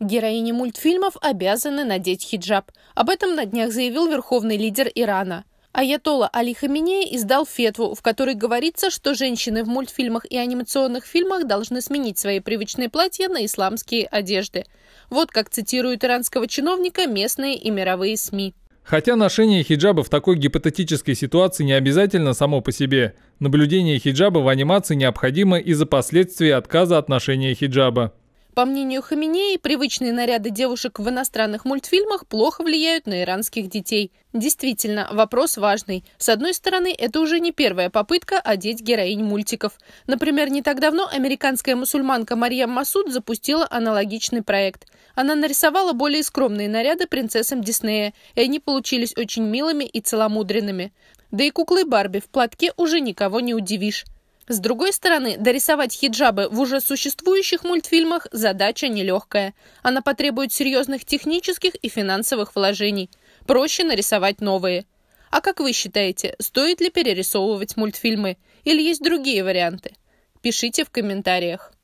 Героини мультфильмов обязаны надеть хиджаб. Об этом на днях заявил верховный лидер Ирана. Аятолла Али Хаминея издал фетву, в которой говорится, что женщины в мультфильмах и анимационных фильмах должны сменить свои привычные платья на исламские одежды. Вот как цитируют иранского чиновника местные и мировые СМИ. Хотя ношение хиджаба в такой гипотетической ситуации не обязательно само по себе, наблюдение хиджаба в анимации необходимо из-за последствий отказа от ношения хиджаба. По мнению Хаминеи, привычные наряды девушек в иностранных мультфильмах плохо влияют на иранских детей. Действительно, вопрос важный. С одной стороны, это уже не первая попытка одеть героинь мультиков. Например, не так давно американская мусульманка Мария Масуд запустила аналогичный проект. Она нарисовала более скромные наряды принцессам Диснея, и они получились очень милыми и целомудренными. Да и куклы Барби в платке уже никого не удивишь. С другой стороны, дорисовать хиджабы в уже существующих мультфильмах задача нелегкая. Она потребует серьезных технических и финансовых вложений. Проще нарисовать новые. А как вы считаете, стоит ли перерисовывать мультфильмы? Или есть другие варианты? Пишите в комментариях.